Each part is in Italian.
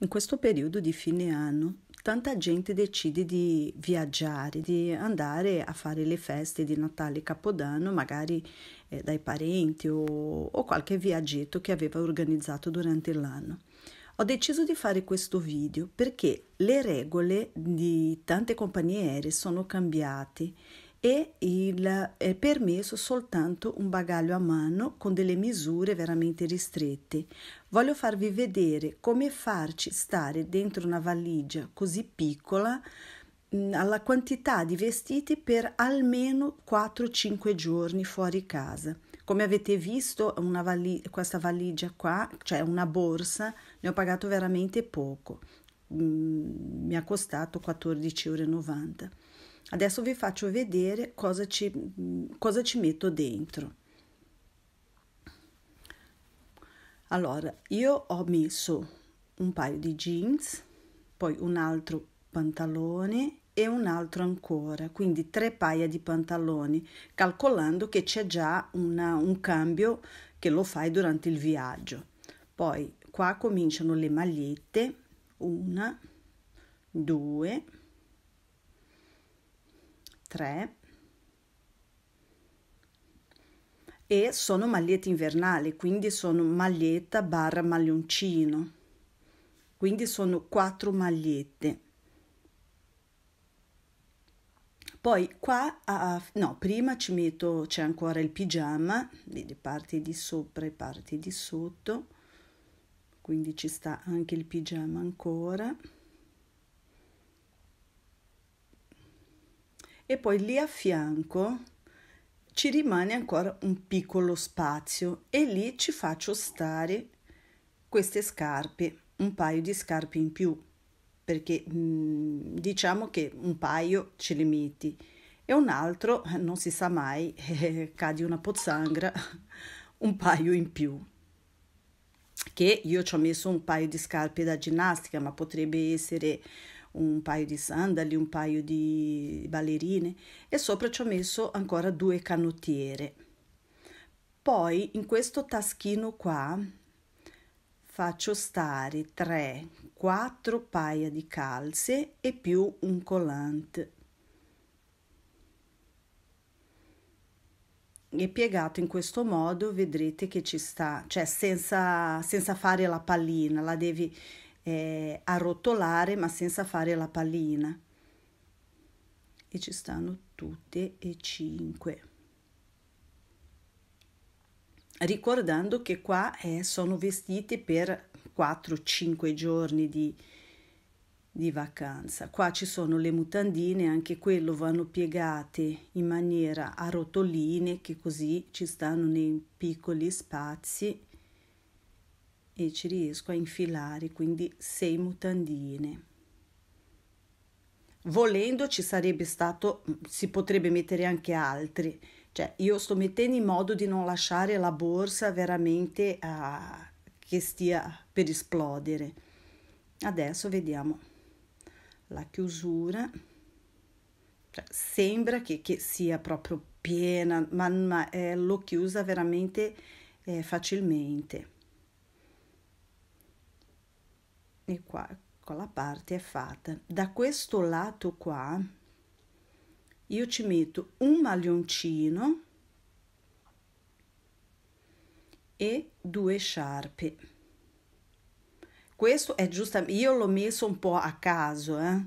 In questo periodo di fine anno tanta gente decide di viaggiare, di andare a fare le feste di Natale e Capodanno, magari eh, dai parenti o, o qualche viaggetto che aveva organizzato durante l'anno. Ho deciso di fare questo video perché le regole di tante compagnie aeree sono cambiate e il, è permesso soltanto un bagaglio a mano con delle misure veramente ristrette. Voglio farvi vedere come farci stare dentro una valigia così piccola mh, mm, alla quantità di vestiti per almeno 4-5 giorni fuori casa. Come avete visto, vali- questa valigia qua, cioè una borsa, ne ho pagato veramente poco. Mh, mm, mi ha costato 14,90 euro. Adesso vi faccio vedere cosa ci, cosa ci metto dentro. Allora, io ho messo un paio di jeans, poi un altro pantalone e un altro ancora, quindi tre paia di pantaloni, calcolando che c'è già una, un cambio che lo fai durante il viaggio. Poi qua cominciano le magliette, una, due, 3 e sono magliette invernali, quindi sono maglietta barra maglioncino. Quindi sono 4 magliette. Poi qua, ah, no, prima ci metto, c'è ancora il pigiama, vedi parti di sopra e parti di sotto, quindi ci sta anche il pigiama ancora. e poi lì a fianco ci rimane ancora un piccolo spazio e lì ci faccio stare queste scarpe, un paio di scarpe in più, perché mm, diciamo che un paio ce le metti e un altro, eh, non si sa mai, eh, cadi una pozzangra, un paio in più. Che io ci ho messo un paio di scarpe da ginnastica, ma potrebbe essere un paio di sandali, un paio di ballerine e sopra ci ho messo ancora due canottiere. Poi in questo taschino qua faccio stare 3, 4 paia di calze e più un collante. E piegato in questo modo vedrete che ci sta, cioè senza, senza fare la pallina, la devi eh, arrotolare ma senza fare la pallina. E ci stanno tutte e cinque. Ricordando che qua eh, sono vestite per 4-5 giorni di, di vacanza. Qua ci sono le mutandine, anche quello vanno piegate in maniera a rotoline che così ci stanno nei piccoli spazi e ci riesco a infilare quindi sei mutandine. Volendo ci sarebbe stato, mm, si potrebbe mettere anche altri, cioè io sto mettendo in modo di non lasciare la borsa veramente a, ah, che stia per esplodere. Adesso vediamo la chiusura. Cioè, sembra che, che, sia proprio piena, ma, ma eh, l'ho chiusa veramente eh, facilmente. e qua la parte è fatta da questo lato qua io ci metto un maglioncino e due sciarpe questo è giusto io l'ho messo un po' a caso eh?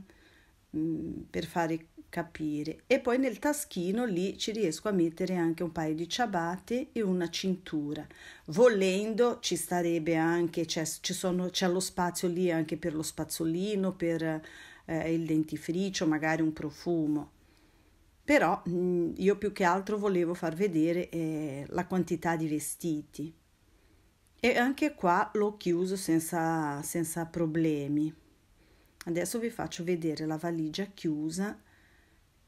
Mm, per fare capire e poi nel taschino lì ci riesco a mettere anche un paio di ciabatte e una cintura volendo ci starebbe anche c'è, ci sono, c'è lo spazio lì anche per lo spazzolino per eh, il dentifricio magari un profumo però mh, mm, io più che altro volevo far vedere eh, la quantità di vestiti e anche qua l'ho chiuso senza, senza problemi adesso vi faccio vedere la valigia chiusa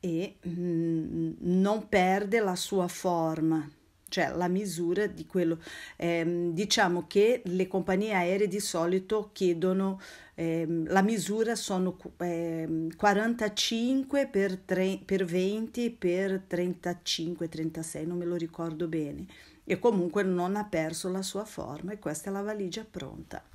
e mh, mm, non perde la sua forma, cioè la misura di quello. Eh, diciamo che le compagnie aeree di solito chiedono eh, la misura sono eh, 45 per, tre, per 20 per 35, 36, non me lo ricordo bene. E comunque non ha perso la sua forma e questa è la valigia pronta.